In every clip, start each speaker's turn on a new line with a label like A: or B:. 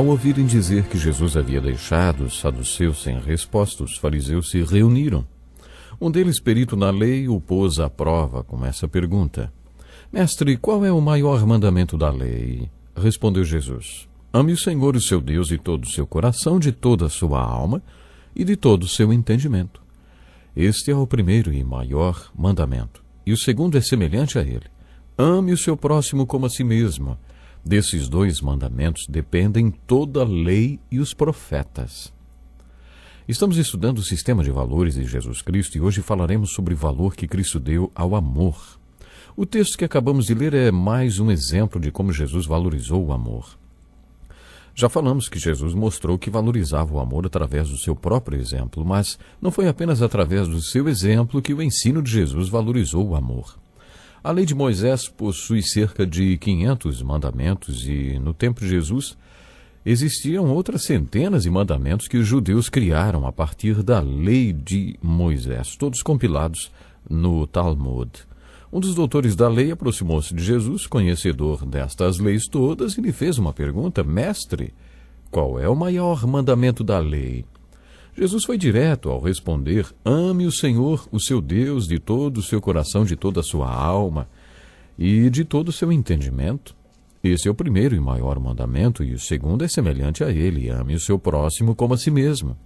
A: Ao ouvirem dizer que Jesus havia deixado os saduceus sem resposta, os fariseus se reuniram. Um deles, perito na lei, o pôs à prova com essa pergunta: Mestre, qual é o maior mandamento da lei? Respondeu Jesus: Ame o Senhor, o seu Deus, de todo o seu coração, de toda a sua alma e de todo o seu entendimento. Este é o primeiro e maior mandamento. E o segundo é semelhante a ele: Ame o seu próximo como a si mesmo. Desses dois mandamentos dependem toda a lei e os profetas. Estamos estudando o sistema de valores de Jesus Cristo e hoje falaremos sobre o valor que Cristo deu ao amor. O texto que acabamos de ler é mais um exemplo de como Jesus valorizou o amor. Já falamos que Jesus mostrou que valorizava o amor através do seu próprio exemplo, mas não foi apenas através do seu exemplo que o ensino de Jesus valorizou o amor. A lei de Moisés possui cerca de 500 mandamentos e, no tempo de Jesus, existiam outras centenas de mandamentos que os judeus criaram a partir da lei de Moisés, todos compilados no Talmud. Um dos doutores da lei aproximou-se de Jesus, conhecedor destas leis todas, e lhe fez uma pergunta: Mestre, qual é o maior mandamento da lei? Jesus foi direto ao responder: Ame o Senhor, o seu Deus, de todo o seu coração, de toda a sua alma e de todo o seu entendimento. Esse é o primeiro e maior mandamento, e o segundo é semelhante a ele: ame o seu próximo como a si mesmo.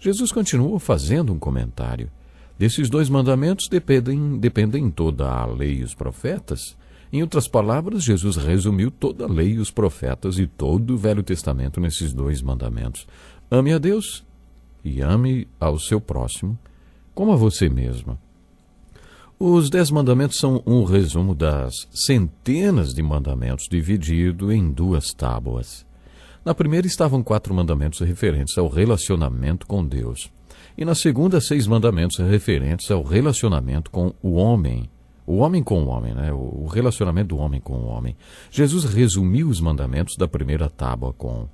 A: Jesus continuou fazendo um comentário. Desses dois mandamentos dependem, dependem toda a lei e os profetas. Em outras palavras, Jesus resumiu toda a lei e os profetas e todo o Velho Testamento nesses dois mandamentos. Ame a Deus e ame ao seu próximo como a você mesmo. Os Dez Mandamentos são um resumo das centenas de mandamentos dividido em duas tábuas. Na primeira estavam quatro mandamentos referentes ao relacionamento com Deus, e na segunda, seis mandamentos referentes ao relacionamento com o homem. O homem com o homem, né? o relacionamento do homem com o homem. Jesus resumiu os mandamentos da primeira tábua com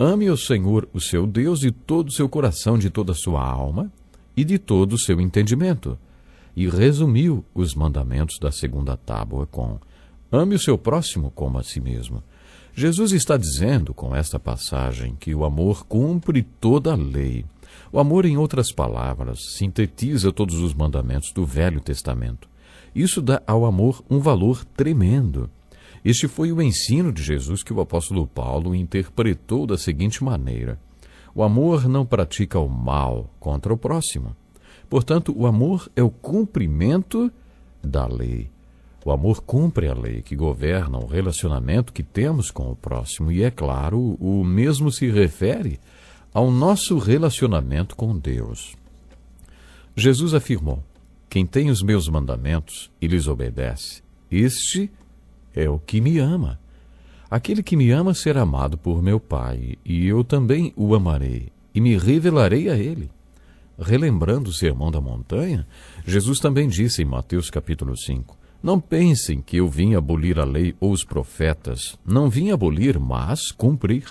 A: Ame o Senhor, o seu Deus, de todo o seu coração, de toda a sua alma e de todo o seu entendimento. E resumiu os mandamentos da segunda tábua com: Ame o seu próximo como a si mesmo. Jesus está dizendo com esta passagem que o amor cumpre toda a lei. O amor, em outras palavras, sintetiza todos os mandamentos do Velho Testamento. Isso dá ao amor um valor tremendo. Este foi o ensino de Jesus que o apóstolo Paulo interpretou da seguinte maneira: O amor não pratica o mal contra o próximo. Portanto, o amor é o cumprimento da lei. O amor cumpre a lei que governa o relacionamento que temos com o próximo, e é claro, o mesmo se refere ao nosso relacionamento com Deus. Jesus afirmou: Quem tem os meus mandamentos e lhes obedece, este é o que me ama. Aquele que me ama será amado por meu Pai, e eu também o amarei, e me revelarei a ele. Relembrando o sermão da montanha, Jesus também disse em Mateus capítulo 5: Não pensem que eu vim abolir a lei ou os profetas. Não vim abolir, mas cumprir.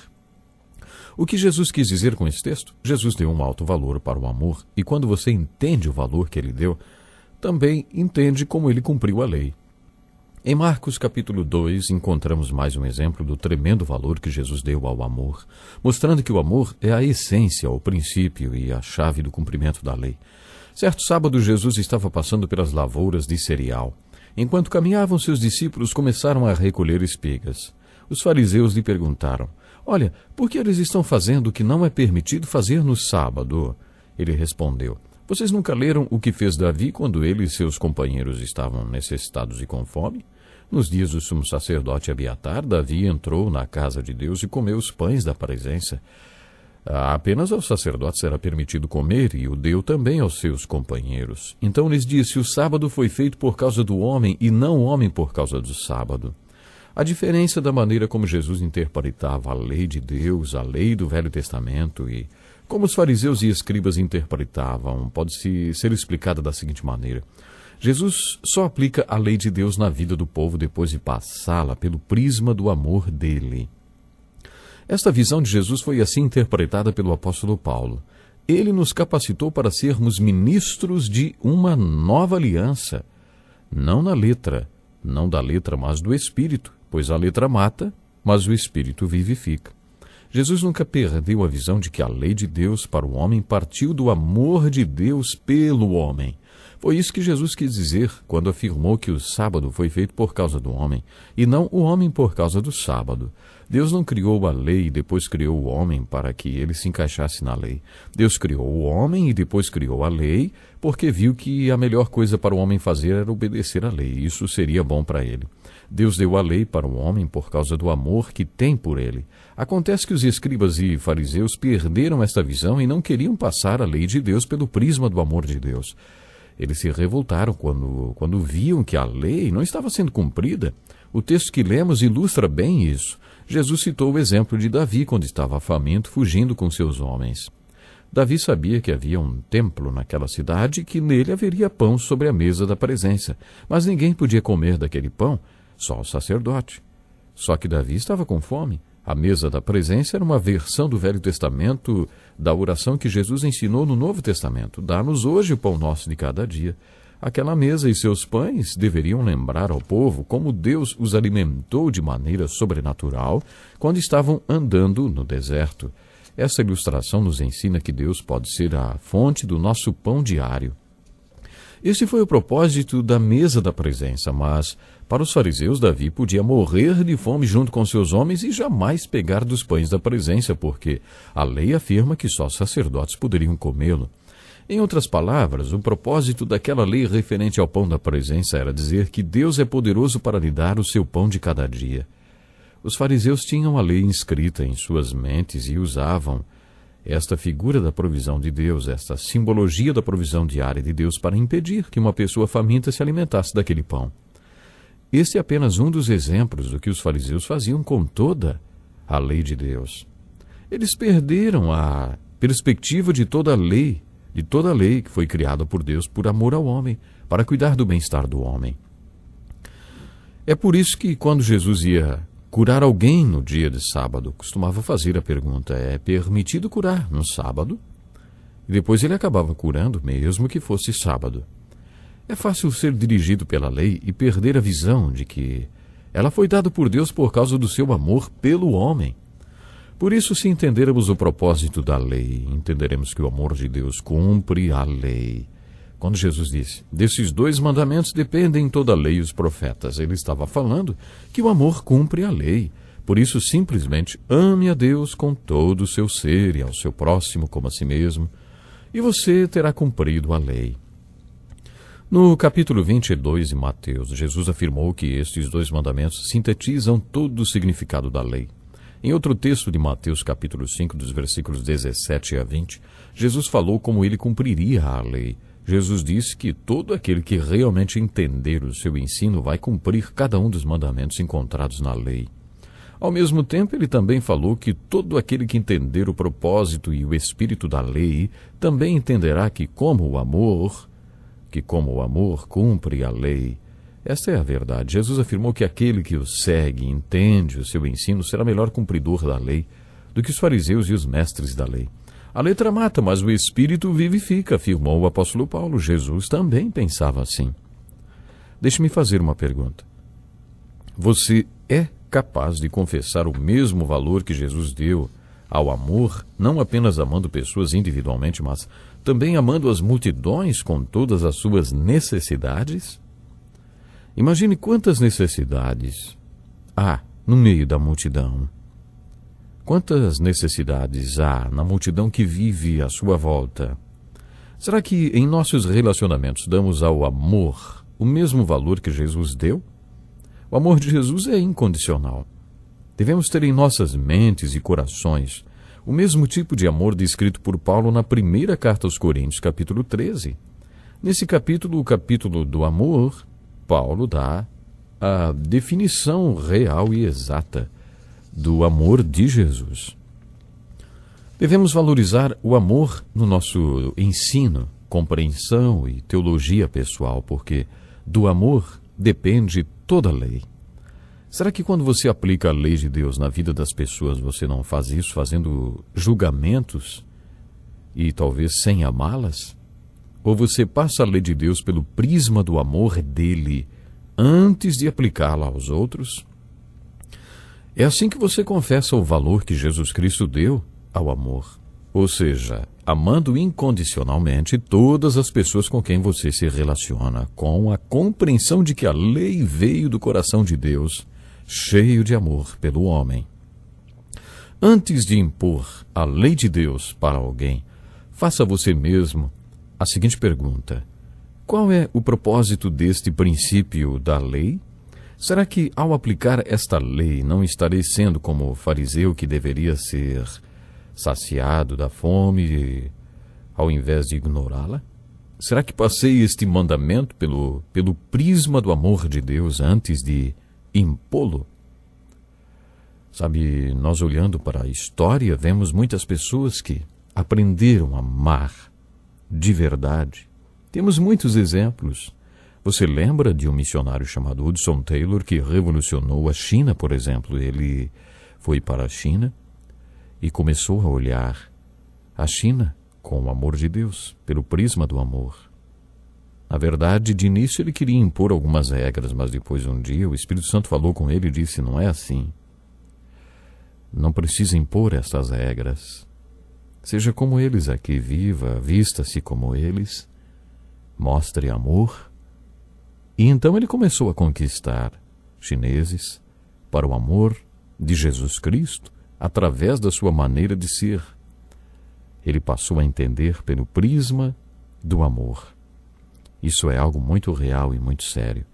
A: O que Jesus quis dizer com esse texto? Jesus deu um alto valor para o amor, e quando você entende o valor que ele deu, também entende como ele cumpriu a lei em Marcos capítulo 2, encontramos mais um exemplo do tremendo valor que Jesus deu ao amor, mostrando que o amor é a essência, o princípio e a chave do cumprimento da lei. Certo sábado, Jesus estava passando pelas lavouras de cereal. Enquanto caminhavam, seus discípulos começaram a recolher espigas. Os fariseus lhe perguntaram: Olha, por que eles estão fazendo o que não é permitido fazer no sábado? Ele respondeu: Vocês nunca leram o que fez Davi quando ele e seus companheiros estavam necessitados e com fome? Nos dias do sumo sacerdote Abiatar, Davi entrou na casa de Deus e comeu os pães da presença. Ah, apenas ao sacerdote será permitido comer, e o deu também aos seus companheiros. Então lhes disse: O sábado foi feito por causa do homem, e não o homem por causa do sábado. A diferença da maneira como Jesus interpretava a lei de Deus, a lei do Velho Testamento e como os fariseus e escribas interpretavam pode -se ser explicada da seguinte maneira: Jesus só aplica a lei de Deus na vida do povo depois de passá-la pelo prisma do amor dele. Esta visão de Jesus foi assim interpretada pelo apóstolo Paulo. Ele nos capacitou para sermos ministros de uma nova aliança, não na letra, não da letra, mas do espírito, pois a letra mata, mas o espírito vivifica. Jesus nunca perdeu a visão de que a lei de Deus para o homem partiu do amor de Deus pelo homem foi isso que Jesus quis dizer quando afirmou que o sábado foi feito por causa do homem, e não o homem por causa do sábado. Deus não criou a lei e depois criou o homem para que ele se encaixasse na lei. Deus criou o homem e depois criou a lei, porque viu que a melhor coisa para o homem fazer era obedecer à lei. Isso seria bom para ele. Deus deu a lei para o homem por causa do amor que tem por ele. Acontece que os escribas e fariseus perderam esta visão e não queriam passar a lei de Deus pelo prisma do amor de Deus. Eles se revoltaram quando, quando viam que a lei não estava sendo cumprida. O texto que lemos ilustra bem isso. Jesus citou o exemplo de Davi quando estava faminto, fugindo com seus homens. Davi sabia que havia um templo naquela cidade e que nele haveria pão sobre a mesa da presença, mas ninguém podia comer daquele pão, só o sacerdote. Só que Davi estava com fome. A mesa da presença era uma versão do Velho Testamento da oração que Jesus ensinou no Novo Testamento. Dá-nos hoje o pão nosso de cada dia. Aquela mesa e seus pães deveriam lembrar ao povo como Deus os alimentou de maneira sobrenatural quando estavam andando no deserto. Essa ilustração nos ensina que Deus pode ser a fonte do nosso pão diário. Esse foi o propósito da mesa da presença, mas para os fariseus, Davi podia morrer de fome junto com seus homens e jamais pegar dos pães da presença, porque a lei afirma que só sacerdotes poderiam comê-lo. Em outras palavras, o propósito daquela lei referente ao pão da presença era dizer que Deus é poderoso para lhe dar o seu pão de cada dia. Os fariseus tinham a lei inscrita em suas mentes e usavam esta figura da provisão de Deus, esta simbologia da provisão diária de Deus para impedir que uma pessoa faminta se alimentasse daquele pão. Este é apenas um dos exemplos do que os fariseus faziam com toda a lei de Deus. Eles perderam a perspectiva de toda a lei, de toda a lei que foi criada por Deus por amor ao homem, para cuidar do bem-estar do homem. É por isso que quando Jesus ia curar alguém no dia de sábado, costumava fazer a pergunta: é permitido curar no sábado? E depois ele acabava curando, mesmo que fosse sábado. É fácil ser dirigido pela lei e perder a visão de que ela foi dada por Deus por causa do seu amor pelo homem. Por isso, se entendermos o propósito da lei, entenderemos que o amor de Deus cumpre a lei. Quando Jesus disse, desses dois mandamentos dependem toda a lei e os profetas, ele estava falando que o amor cumpre a lei. Por isso, simplesmente ame a Deus com todo o seu ser e ao seu próximo como a si mesmo, e você terá cumprido a lei. No capítulo 22 de Mateus, Jesus afirmou que estes dois mandamentos sintetizam todo o significado da lei. Em outro texto de Mateus, capítulo 5, dos versículos 17 a 20, Jesus falou como ele cumpriria a lei. Jesus disse que todo aquele que realmente entender o seu ensino vai cumprir cada um dos mandamentos encontrados na lei. Ao mesmo tempo, ele também falou que todo aquele que entender o propósito e o espírito da lei também entenderá que, como o amor, que, como o amor cumpre a lei, esta é a verdade. Jesus afirmou que aquele que o segue, entende o seu ensino, será melhor cumpridor da lei do que os fariseus e os mestres da lei. A letra mata, mas o espírito vivifica, afirmou o apóstolo Paulo. Jesus também pensava assim. Deixe-me fazer uma pergunta. Você é capaz de confessar o mesmo valor que Jesus deu ao amor, não apenas amando pessoas individualmente, mas também amando as multidões com todas as suas necessidades? Imagine quantas necessidades há no meio da multidão. Quantas necessidades há na multidão que vive à sua volta? Será que em nossos relacionamentos damos ao amor o mesmo valor que Jesus deu? O amor de Jesus é incondicional. Devemos ter em nossas mentes e corações o mesmo tipo de amor descrito por Paulo na primeira carta aos Coríntios, capítulo 13. Nesse capítulo, o capítulo do amor, Paulo dá a definição real e exata do amor de Jesus. Devemos valorizar o amor no nosso ensino, compreensão e teologia pessoal, porque do amor depende toda lei. Será que quando você aplica a lei de Deus na vida das pessoas, você não faz isso fazendo julgamentos e talvez sem amá-las? Ou você passa a lei de Deus pelo prisma do amor dele antes de aplicá-la aos outros? É assim que você confessa o valor que Jesus Cristo deu ao amor. Ou seja, amando incondicionalmente todas as pessoas com quem você se relaciona, com a compreensão de que a lei veio do coração de Deus cheio de amor pelo homem. Antes de impor a lei de Deus para alguém, faça você mesmo a seguinte pergunta: Qual é o propósito deste princípio da lei? Será que, ao aplicar esta lei, não estarei sendo como o fariseu que deveria ser saciado da fome, ao invés de ignorá-la? Será que passei este mandamento pelo, pelo prisma do amor de Deus antes de impô-lo. Sabe, nós olhando para a história, vemos muitas pessoas que aprenderam a amar de verdade. Temos muitos exemplos. Você lembra de um missionário chamado Hudson Taylor que revolucionou a China, por exemplo? Ele foi para a China e começou a olhar a China com o amor de Deus, pelo prisma do amor. Na verdade, de início ele queria impor algumas regras, mas depois um dia o Espírito Santo falou com ele e disse: Não é assim. Não precisa impor estas regras. Seja como eles aqui, viva, vista-se como eles, mostre amor. E então ele começou a conquistar chineses para o amor de Jesus Cristo através da sua maneira de ser. Ele passou a entender pelo prisma do amor. Isso é algo muito real e muito sério.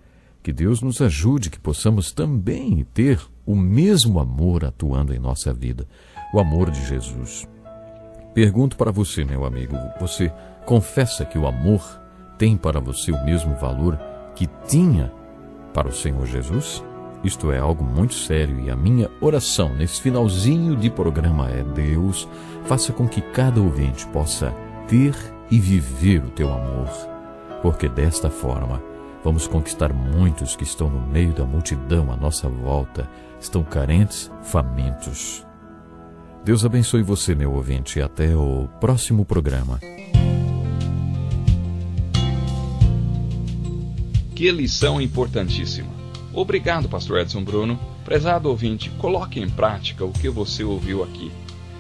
A: Que Deus nos ajude que possamos também ter o mesmo amor atuando em nossa vida, o amor de Jesus. Pergunto para você, meu amigo, você confessa que o amor tem para você o mesmo valor que tinha para o Senhor Jesus? Isto é algo muito sério e a minha oração nesse finalzinho de programa é: Deus, faça com que cada ouvinte possa ter e viver o teu amor porque desta forma vamos conquistar muitos que estão no meio da multidão à nossa volta, estão carentes, famintos. Deus abençoe você, meu ouvinte, e até o próximo programa. Que lição importantíssima! Obrigado, Pastor Edson Bruno. Prezado ouvinte, coloque em prática o que você ouviu aqui.